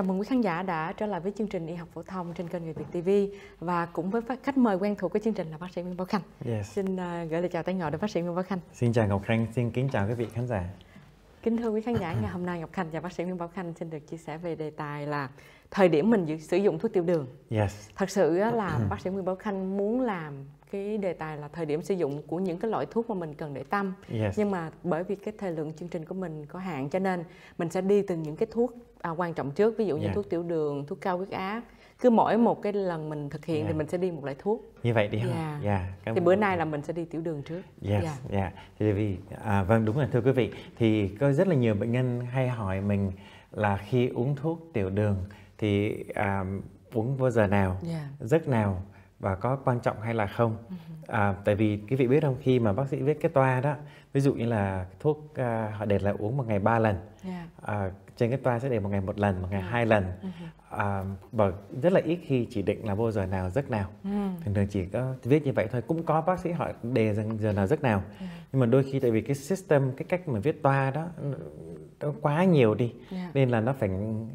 Chào mừng quý khán giả đã trở lại với chương trình Y học phổ thông trên kênh Người Việt TV và cũng với khách mời quen thuộc của chương trình là bác sĩ Nguyễn Bảo Khanh. Yes. Xin ờ, gửi lời chào tay ngỏ đến bác sĩ Nguyễn Bảo Khanh. Xin chào Ngọc Khanh, xin kính chào quý vị khán giả. Kính thưa quý khán giả, ngày hôm nay Ngọc Khanh và bác sĩ Nguyễn Bảo Khanh xin được chia sẻ về đề tài là thời điểm mình sử dụng thuốc tiểu đường. Yes. Thật sự là ừ. bác sĩ Nguyễn Bảo Khanh muốn làm cái đề tài là thời điểm sử dụng của những cái loại thuốc mà mình cần để tâm yes. nhưng mà bởi vì cái thời lượng chương trình của mình có hạn cho nên mình sẽ đi từng những cái thuốc à, quan trọng trước ví dụ như yeah. Dạ. thuốc tiểu đường thuốc cao huyết áp cứ mỗi một cái lần mình thực hiện yeah. thì dạ. mình sẽ đi một loại thuốc như vậy đi yeah. ha yeah. Dạ. thì bữa nay là mình sẽ đi tiểu đường trước yes. yeah. Yeah. thì vì à, vâng đúng rồi thưa quý vị thì có rất là nhiều bệnh nhân hay hỏi mình là khi uống thuốc tiểu đường thì à, uống vô giờ nào yeah. giấc nào và có quan trọng hay là không ừ. à, tại vì quý vị biết không khi mà bác sĩ viết cái toa đó ví dụ như là thuốc à, họ để là uống một ngày ba lần yeah. Dạ. à, trên cái toa sẽ để một ngày một lần một ngày dạ. hai lần uh và rất là ít khi chỉ định là vô giờ nào giấc nào uh thường thường chỉ có viết như vậy thôi cũng có bác sĩ họ đề rằng giờ nào giấc nào uh nhưng mà đôi khi tại vì cái system cái cách mà viết toa đó nó quá nhiều đi yeah. nên là nó phải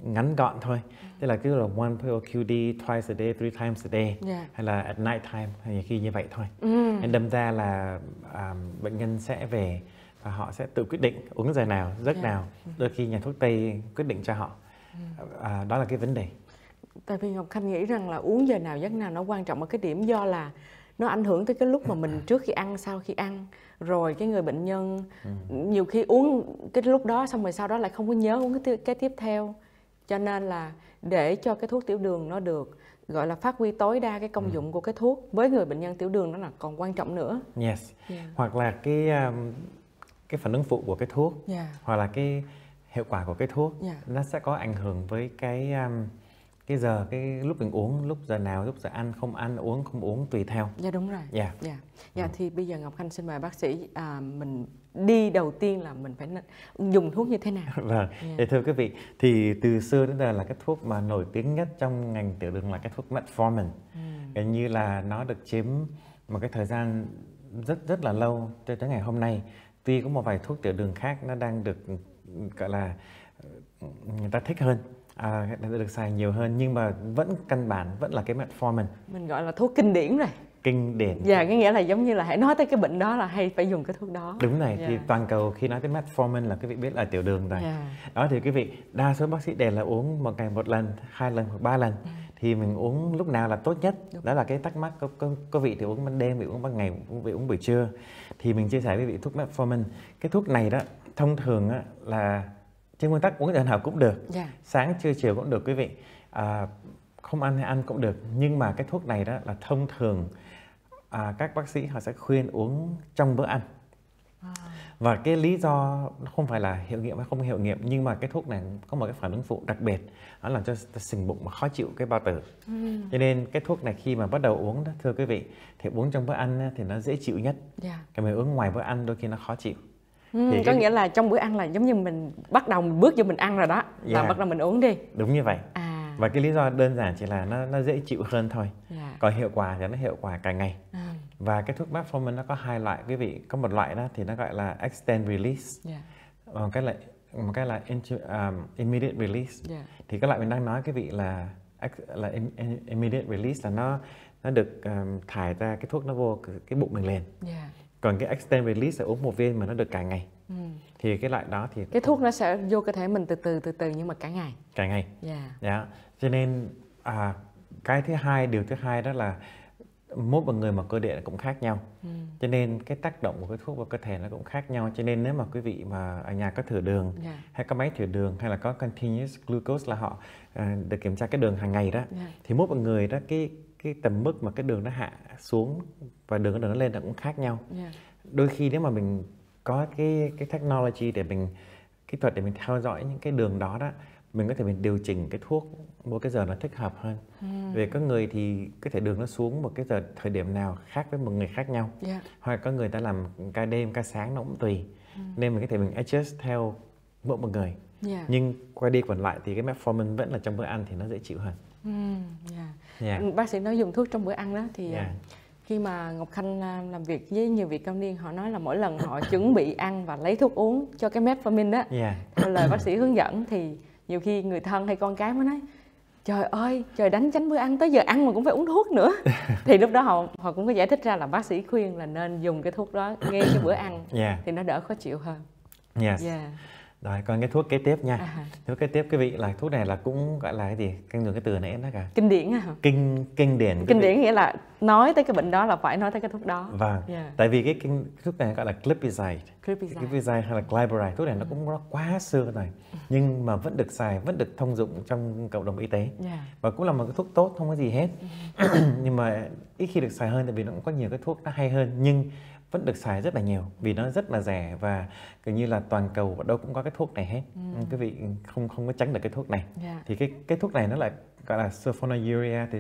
ngắn gọn thôi ừ. tức là cứ là one pill QD twice a day three times a day yeah. hay là at night time hay khi như vậy thôi mm. nên đâm ra là um, bệnh nhân sẽ về và họ sẽ tự quyết định uống giờ nào giấc yeah. nào đôi khi nhà thuốc tây quyết định cho họ ừ. à, đó là cái vấn đề tại vì ngọc khanh nghĩ rằng là uống giờ nào giấc nào nó quan trọng ở cái điểm do là nó ảnh hưởng tới cái lúc mà mình trước khi ăn sau khi ăn rồi cái người bệnh nhân ừ. nhiều khi uống cái lúc đó xong rồi sau đó lại không có nhớ uống cái tiếp theo cho nên là để cho cái thuốc tiểu đường nó được gọi là phát huy tối đa cái công ừ. dụng của cái thuốc với người bệnh nhân tiểu đường đó là còn quan trọng nữa. Yes. Yeah. Dạ. Hoặc là cái um, cái phản ứng phụ của cái thuốc yeah. Dạ. hoặc là cái hiệu quả của cái thuốc yeah. Dạ. nó sẽ có ảnh hưởng với cái um, cái giờ cái lúc mình uống lúc giờ nào lúc giờ ăn không ăn uống không uống tùy theo dạ đúng rồi dạ dạ dạ thì bây giờ ngọc khanh xin mời bác sĩ à, mình đi đầu tiên là mình phải dùng thuốc như thế nào vâng dạ. thưa quý vị thì từ xưa đến giờ là cái thuốc mà nổi tiếng nhất trong ngành tiểu đường là cái thuốc metformin ừ. như là nó được chiếm một cái thời gian rất rất là lâu cho tới ngày hôm nay tuy có một vài thuốc tiểu đường khác nó đang được gọi là người ta thích hơn à, được xài nhiều hơn nhưng mà vẫn căn bản vẫn là cái metformin mình gọi là thuốc kinh điển này kinh điển dạ cái nghĩa là giống như là hãy nói tới cái bệnh đó là hay phải dùng cái thuốc đó đúng này yeah. thì dạ. toàn cầu khi nói tới metformin là quý vị biết là tiểu đường rồi yeah. Dạ. đó thì quý vị đa số bác sĩ đều là uống một ngày một lần hai lần hoặc ba lần ừ. thì mình uống lúc nào là tốt nhất đúng. đó là cái thắc mắc có, có, có vị thì uống ban đêm vị uống ban ngày vị uống buổi trưa thì mình chia sẻ với vị thuốc metformin cái thuốc này đó thông thường á, là trên nguyên tắc uống giờ nào cũng được yeah. Dạ. sáng trưa chiều cũng được quý vị à, không ăn hay ăn cũng được nhưng mà cái thuốc này đó là thông thường à, các bác sĩ họ sẽ khuyên uống trong bữa ăn à. và cái lý do không phải là hiệu nghiệm hay không hiệu nghiệm nhưng mà cái thuốc này có một cái phản ứng phụ đặc biệt nó làm cho sình bụng mà khó chịu cái bao tử ừ. cho nên cái thuốc này khi mà bắt đầu uống đó thưa quý vị thì uống trong bữa ăn thì nó dễ chịu nhất yeah. Dạ. cái mình uống ngoài bữa ăn đôi khi nó khó chịu Ừ, thì có cái... nghĩa là trong bữa ăn là giống như mình bắt đầu mình bước vô mình ăn rồi đó yeah. là bắt đầu mình uống đi đúng như vậy à. và cái lý do đơn giản chỉ là nó nó dễ chịu hơn thôi yeah. Dạ. còn hiệu quả thì nó hiệu quả cả ngày à. và cái thuốc metformin nó có hai loại quý vị có một loại đó thì nó gọi là extend release yeah. Dạ. Ờ, một cái là một cái là into, um, immediate release yeah. Dạ. thì cái loại mình đang nói quý vị là là immediate release là nó nó được um, thải ra cái thuốc nó vô cái bụng mình lên yeah còn cái extend release sẽ uống một viên mà nó được cả ngày ừ. thì cái loại đó thì cái thuốc nó sẽ vô cơ thể mình từ từ từ từ nhưng mà cả ngày cả ngày yeah. Dạ. yeah. Dạ. cho nên à, cái thứ hai điều thứ hai đó là mỗi một người mà cơ địa cũng khác nhau ừ. cho nên cái tác động của cái thuốc vào cơ thể nó cũng khác nhau cho nên nếu mà quý vị mà ở nhà có thử đường yeah. Dạ. hay có máy thử đường hay là có continuous glucose là họ à, được kiểm tra cái đường hàng ngày đó yeah. thì mỗi một người đó cái cái tầm mức mà cái đường nó hạ xuống và đường cái đường nó lên là cũng khác nhau yeah. đôi khi nếu mà mình có cái cái technology để mình kỹ thuật để mình theo dõi những cái đường đó đó mình có thể mình điều chỉnh cái thuốc mỗi cái giờ nó thích hợp hơn hmm. về có người thì có thể đường nó xuống một cái giờ thời điểm nào khác với một người khác nhau yeah. hoặc có người ta làm ca đêm ca sáng nó cũng tùy hmm. nên mình có thể mình adjust theo mỗi một người yeah. nhưng quay đi còn lại thì cái metformin vẫn là trong bữa ăn thì nó dễ chịu hơn yeah. Yeah. Dạ. Dạ. bác sĩ nói dùng thuốc trong bữa ăn đó thì yeah dạ. ờ, khi mà Ngọc Khanh ờ, làm việc với nhiều vị cao niên họ nói là mỗi lần họ chuẩn bị ăn và lấy thuốc uống cho cái metformin đó yeah. theo lời bác sĩ hướng dẫn thì nhiều khi người thân hay con cái mới nói trời ơi trời đánh tránh bữa ăn tới giờ ăn mà cũng phải uống thuốc nữa thì lúc đó họ họ cũng có giải thích ra là bác sĩ khuyên là nên dùng cái thuốc đó ngay cái bữa ăn yeah. thì nó đỡ khó chịu hơn yes. yeah rồi còn cái thuốc kế tiếp nha à. thuốc kế tiếp quý vị là thuốc này là cũng gọi là cái gì căn dùng cái từ nãy đó cả kinh điển à kinh kinh điển kinh điển nghĩa là nói tới cái bệnh đó là phải nói tới cái thuốc đó vâng yeah. Dạ. tại vì cái kinh thuốc này gọi là clipizide clipizide, clipizide hay là glyburide thuốc này ừ. nó cũng nó quá xưa rồi nhưng mà vẫn được xài vẫn được thông dụng trong cộng đồng y tế yeah. Dạ. và cũng là một cái thuốc tốt không có gì hết ừ. nhưng mà ít khi được xài hơn tại vì nó cũng có nhiều cái thuốc nó hay hơn nhưng vẫn được xài rất là nhiều vì nó rất là rẻ và gần như là toàn cầu ở đâu cũng có cái thuốc này hết ừ. quý vị không không có tránh được cái thuốc này yeah. Dạ. thì cái cái thuốc này nó lại gọi là sulfonylurea thì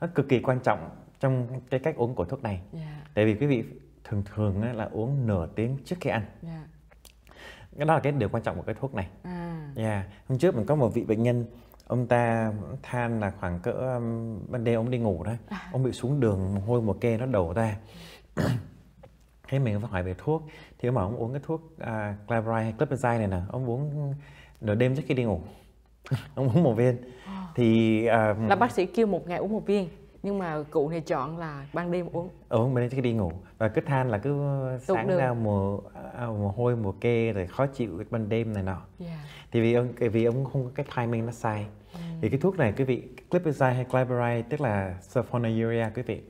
nó cực kỳ quan trọng trong cái cách uống của thuốc này yeah. Dạ. tại vì quý vị thường thường là uống nửa tiếng trước khi ăn yeah. Dạ. đó là cái điều quan trọng của cái thuốc này à. yeah. hôm trước mình có một vị bệnh nhân ông ta than là khoảng cỡ ban đêm ông đi ngủ đó à. ông bị xuống đường mồ hôi một kê nó đổ ra khi mình có hỏi về thuốc thì ông bảo ông uống cái thuốc à, Clabri này nè ông uống nửa đêm trước khi đi ngủ ông uống một viên thì à, là bác sĩ kêu một ngày uống một viên nhưng mà cụ này chọn là ban đêm uống uống ban đêm trước khi đi ngủ và cứ than là cứ sáng Đúng. ra mồ à, mồ hôi mồ kê rồi khó chịu ban đêm này nọ yeah. thì vì ông vì ông không có cái timing nó sai ừ. thì cái thuốc này quý vị clipazide hay clyberide tức là sulfonylurea quý vị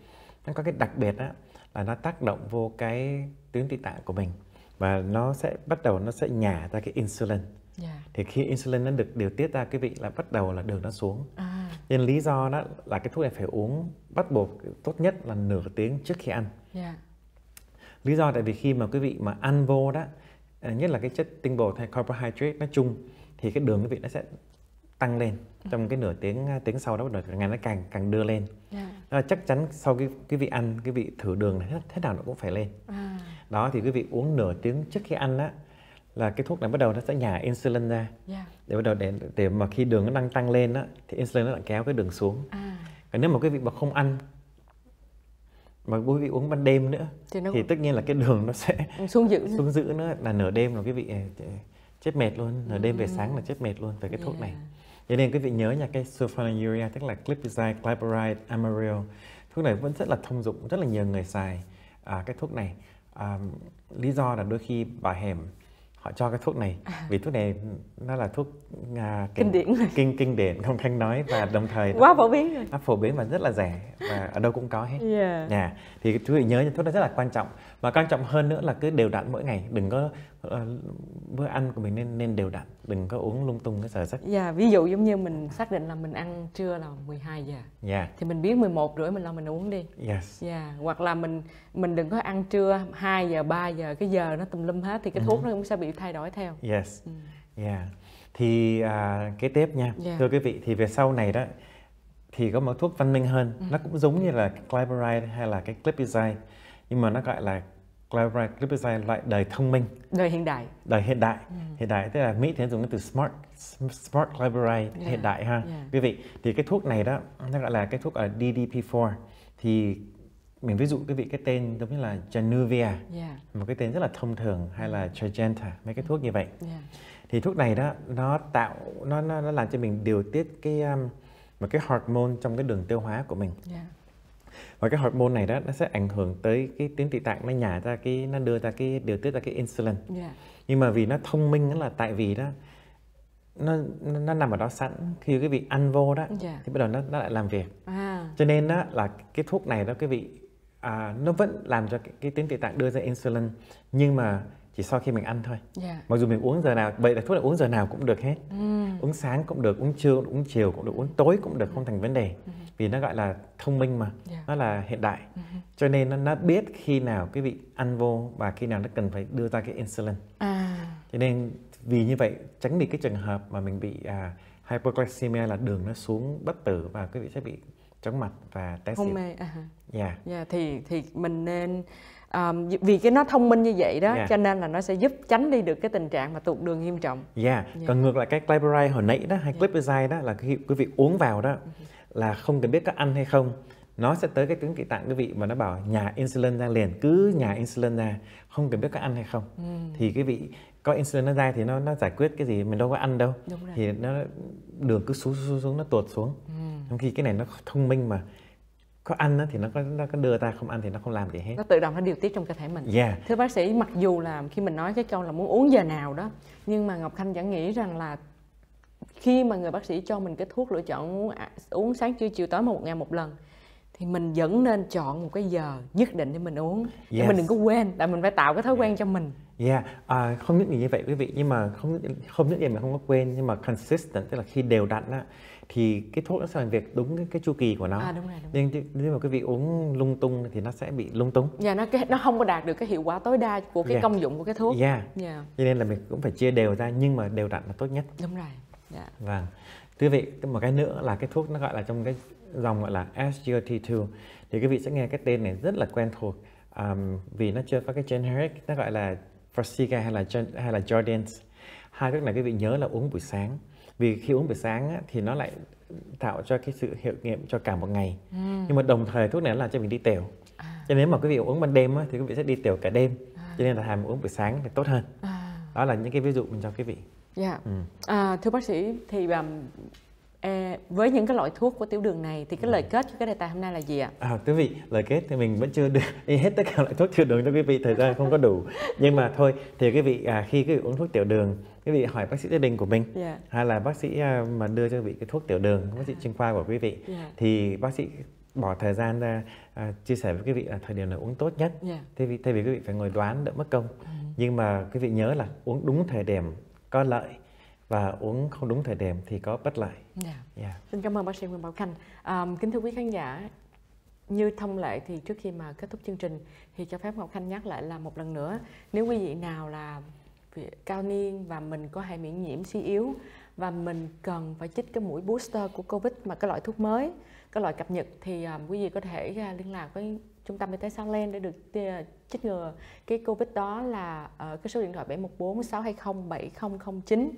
nó có cái đặc biệt á là nó tác động vô cái tuyến tị tạng của mình và nó sẽ bắt đầu nó sẽ nhả ra cái insulin yeah. Dạ. thì khi insulin nó được điều tiết ra cái vị là bắt đầu là đường nó xuống à. nên lý do đó là cái thuốc này phải uống bắt buộc tốt nhất là nửa tiếng trước khi ăn yeah. Dạ. lý do tại vì khi mà quý vị mà ăn vô đó à, nhất là cái chất tinh bột hay carbohydrate nó chung thì cái đường cái vị nó sẽ tăng lên ừ. trong cái nửa tiếng à, tiếng sau đó nửa ngày nó càng càng đưa lên yeah dạ à, chắc chắn sau cái cái vị ăn cái vị thử đường này thế nào nó cũng phải lên à. đó thì quý vị uống nửa tiếng trước khi ăn á là cái thuốc này bắt đầu nó sẽ nhả insulin ra yeah. Dạ. để bắt đầu để để mà khi đường nó đang tăng lên á thì insulin nó lại kéo cái đường xuống à. còn nếu mà quý vị mà không ăn mà quý vị uống ban đêm nữa thì, nó... thì tất nhiên là cái đường nó sẽ xuống dữ xuống dữ nữa là nửa đêm là quý vị à, chết mệt luôn nửa đêm về sáng là chết mệt luôn về cái yeah. Dạ. thuốc này Vậy nên quý vị nhớ nha cái sulfonylurea tức là clipizide, glyburide, amaryl. Thuốc này vẫn rất là thông dụng, rất là nhiều người xài à, cái thuốc này. À, lý do là đôi khi bà hẻm họ cho cái thuốc này à. vì thuốc này nó là thuốc à, kinh, kinh điển kinh kinh điển không khanh nói và đồng thời quá phổ biến rồi nó phổ biến và rất là rẻ và ở đâu cũng có hết yeah. yeah. thì quý vị nhớ thuốc đó rất là quan trọng và quan trọng hơn nữa là cứ đều đặn mỗi ngày đừng có Ờ, bữa ăn của mình nên nên đều đặn đừng có uống lung tung cái sở sách dạ ví dụ giống như mình xác định là mình ăn trưa là 12 giờ Dạ. thì mình biết 11 rưỡi mình lo mình uống đi yes. Dạ. hoặc là mình mình đừng có ăn trưa 2 giờ 3 giờ cái giờ nó tùm lum hết thì cái thuốc uh-huh. nó cũng sẽ bị thay đổi theo yes ừ. yeah. Dạ. thì à, kế tiếp nha yeah. Dạ. thưa quý vị thì về sau này đó thì có một thuốc văn minh hơn uh-huh. nó cũng giống như là cliberide hay là cái clipizide nhưng mà nó gọi là Clara Clipperstein loại đời thông minh đời hiện đại đời hiện đại ừ. hiện đại tức là mỹ thì dùng cái từ smart smart chloride yeah. hiện đại ha yeah. quý vị thì cái thuốc này đó nó gọi là cái thuốc ở DDP4 thì mình ví dụ quý vị cái tên giống như là Januvia yeah. một cái tên rất là thông thường hay là mm. Tragenta mấy cái thuốc như vậy yeah. thì thuốc này đó nó tạo nó nó, nó làm cho mình điều tiết cái um, một cái hormone trong cái đường tiêu hóa của mình yeah và cái hormone này đó nó sẽ ảnh hưởng tới cái tuyến tị tạng nó nhả ra cái nó đưa ra cái điều tiết ra cái insulin yeah. Dạ. nhưng mà vì nó thông minh là tại vì đó nó nó nằm ở đó sẵn khi cái vị ăn vô đó yeah. Dạ. thì bắt đầu nó, nó lại làm việc à. cho nên đó là cái thuốc này đó cái vị à, nó vẫn làm cho cái, cái tuyến tị tạng đưa ra insulin nhưng mà chỉ sau khi mình ăn thôi yeah. Dạ. mặc dù mình uống giờ nào vậy là thuốc là uống giờ nào cũng được hết mm. uống sáng cũng được uống trưa uống chiều cũng được uống tối cũng được không thành vấn đề mm. vì nó gọi là thông minh mà yeah. Dạ. nó là hiện đại mm. cho nên nó, nó biết khi nào cái vị ăn vô và khi nào nó cần phải đưa ra cái insulin à. cho nên vì như vậy tránh bị cái trường hợp mà mình bị à, hypoglycemia là đường nó xuống bất tử và quý vị sẽ bị chóng mặt và té xỉu. Hôn mê. À dạ. Uh-huh. Yeah. Yeah, thì thì mình nên um, vì cái nó thông minh như vậy đó yeah. cho nên là nó sẽ giúp tránh đi được cái tình trạng mà tụt đường nghiêm trọng. Yeah. yeah. Còn ngược lại cái Clipperai hồi nãy đó hay yeah. Clipperai đó là khi quý vị uống vào đó ừ. là không cần biết có ăn hay không nó sẽ tới cái tuyến kỵ tạng quý vị mà nó bảo nhà insulin ra liền cứ nhà insulin ra không cần biết có ăn hay không ừ. thì quý vị có insulin nó ra thì nó nó giải quyết cái gì mình đâu có ăn đâu thì nó đường cứ xuống xuống, xuống nó tuột xuống ừ. trong khi cái này nó thông minh mà có ăn thì nó có nó có đưa ta không ăn thì nó không làm gì hết nó tự động nó điều tiết trong cơ thể mình yeah. thưa bác sĩ mặc dù là khi mình nói cái câu là muốn uống giờ nào đó nhưng mà ngọc khanh vẫn nghĩ rằng là khi mà người bác sĩ cho mình cái thuốc lựa chọn à, uống, sáng trưa chiều tối một ngày một lần thì mình vẫn nên chọn một cái giờ nhất định để mình uống yes. để mình đừng có quên tại mình phải tạo cái thói quen yeah. cho mình Yeah, à, không nhất định như vậy quý vị nhưng mà không không nhất định là không có quên nhưng mà consistent tức là khi đều đặn á thì cái thuốc nó sẽ làm việc đúng cái, cái chu kỳ của nó à, đúng rồi, đúng nhưng rồi. nếu mà quý vị uống lung tung thì nó sẽ bị lung tung dạ nó nó không có đạt được cái hiệu quả tối đa của cái yeah. Dạ. công dụng của cái thuốc dạ yeah. Dạ. yeah. cho nên là mình cũng phải chia đều ra nhưng mà đều đặn là tốt nhất đúng rồi dạ vâng thưa vị một cái nữa là cái thuốc nó gọi là trong cái dòng gọi là SGLT2 thì quý vị sẽ nghe cái tên này rất là quen thuộc um, vì nó chưa có cái generic nó gọi là Farxiga hay là hay là Jordans hai cái này quý vị nhớ là uống buổi sáng vì khi uống buổi sáng á, thì nó lại tạo cho cái sự hiệu nghiệm cho cả một ngày ừ. nhưng mà đồng thời thuốc này nó làm cho mình đi tiểu à. cho nên nếu mà quý vị uống ban đêm á, thì quý vị sẽ đi tiểu cả đêm à. cho nên là hàm uống buổi sáng thì tốt hơn à. đó là những cái ví dụ mình cho quý vị yeah. Dạ. ừ. à, thưa bác sĩ thì um, À, với những cái loại thuốc của tiểu đường này thì cái ừ. lời kết cho cái đề tài hôm nay là gì ạ? À, quý vị, lời kết thì mình vẫn chưa đưa đi hết tất cả loại thuốc tiểu đường cho quý vị, thời gian không có đủ. Nhưng mà thôi, thì quý vị à, khi quý vị uống thuốc tiểu đường, quý vị hỏi bác sĩ gia đình của mình yeah. Dạ. hay là bác sĩ à, mà đưa cho quý vị cái thuốc tiểu đường, bác sĩ à. chuyên khoa của quý vị yeah. Dạ. thì bác sĩ bỏ thời gian ra à, chia sẻ với quý vị là thời điểm nào uống tốt nhất. Yeah. Dạ. Thay vì thay vì quý vị phải ngồi đoán đỡ mất công. Ừ. Nhưng mà quý vị nhớ là uống đúng thời điểm có lợi và uống không đúng thời điểm thì có bất lợi. Yeah. Dạ. Yeah. Dạ. Xin cảm ơn bác sĩ Nguyễn Bảo Khanh. À, kính thưa quý khán giả, như thông lệ thì trước khi mà kết thúc chương trình thì cho phép Ngọc Khanh nhắc lại là một lần nữa nếu quý vị nào là cao niên và mình có hệ miễn nhiễm suy yếu và mình cần phải chích cái mũi booster của Covid mà cái loại thuốc mới, cái loại cập nhật thì um, quý vị có thể uh, liên lạc với trung tâm y tế Sao Len để được ờ, chích ngừa cái Covid đó là ở ờ, cái số điện thoại 714 620 7009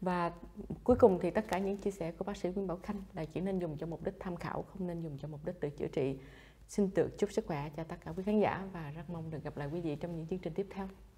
và cuối cùng thì tất cả những chia sẻ của bác sĩ Nguyễn Bảo Khanh là chỉ nên dùng cho mục đích tham khảo không nên dùng cho mục đích tự chữa trị xin tự chúc sức khỏe cho tất cả quý khán giả và rất mong được gặp lại quý vị trong những chương trình tiếp theo